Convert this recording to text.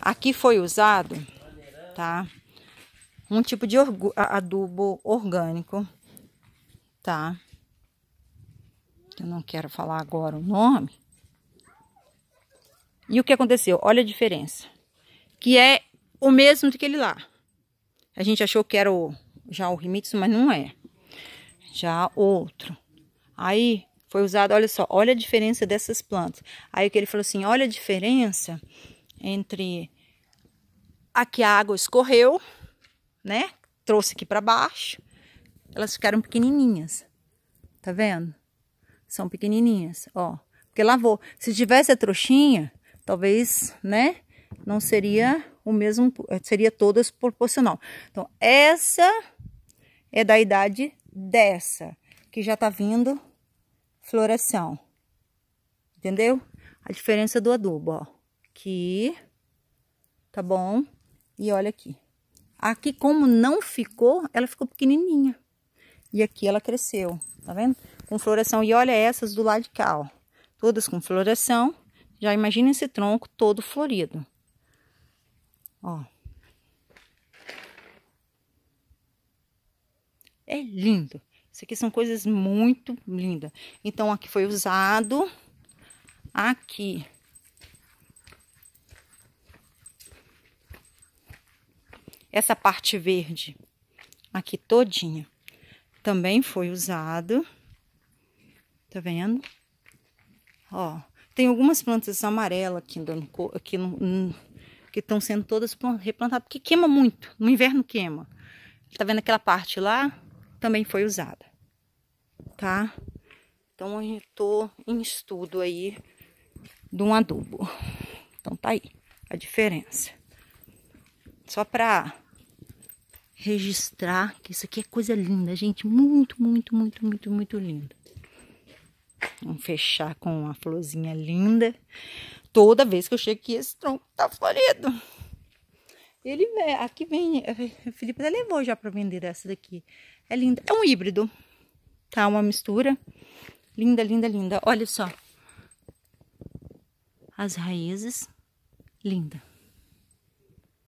Aqui foi usado, tá? Um tipo de adubo orgânico, tá? Eu não quero falar agora o nome. E o que aconteceu? Olha a diferença. Que é o mesmo do que ele lá. A gente achou que era o, já o Rimitsu, mas não é. Já outro. Aí, foi usado, olha só, olha a diferença dessas plantas. Aí que ele falou assim: olha a diferença entre a que a água escorreu, né? Trouxe aqui para baixo. Elas ficaram pequenininhas. Tá vendo? São pequenininhas, ó. Porque lavou. Se tivesse a trouxinha, talvez, né? Não seria o mesmo, seria todas proporcional. Então, essa é da idade dessa, que já tá vindo floração. Entendeu? A diferença do adubo, ó. Aqui, tá bom? E olha aqui. Aqui, como não ficou, ela ficou pequenininha. E aqui ela cresceu, tá vendo? Com floração. E olha essas do lado de cá, ó. Todas com floração. Já imagina esse tronco todo florido. Ó. É lindo. Isso aqui são coisas muito lindas. Então, aqui foi usado. Aqui. Essa parte verde aqui todinha. Também foi usado. Tá vendo? Ó, tem algumas plantas amarelas aqui, dando, aqui no, que estão sendo todas replantadas, porque queima muito, no inverno queima. Tá vendo aquela parte lá? Também foi usada tá? Então, eu tô em estudo aí de um adubo. Então, tá aí a diferença. Só pra registrar que isso aqui é coisa linda, gente. Muito, muito, muito, muito, muito linda Vamos fechar com uma florzinha linda. Toda vez que eu chego aqui, esse tronco tá florido. Ele vem, aqui vem, o eh, Felipe já levou já para vender essa daqui. É linda, é um híbrido tá? Uma mistura. Linda, linda, linda. Olha só. As raízes. Linda.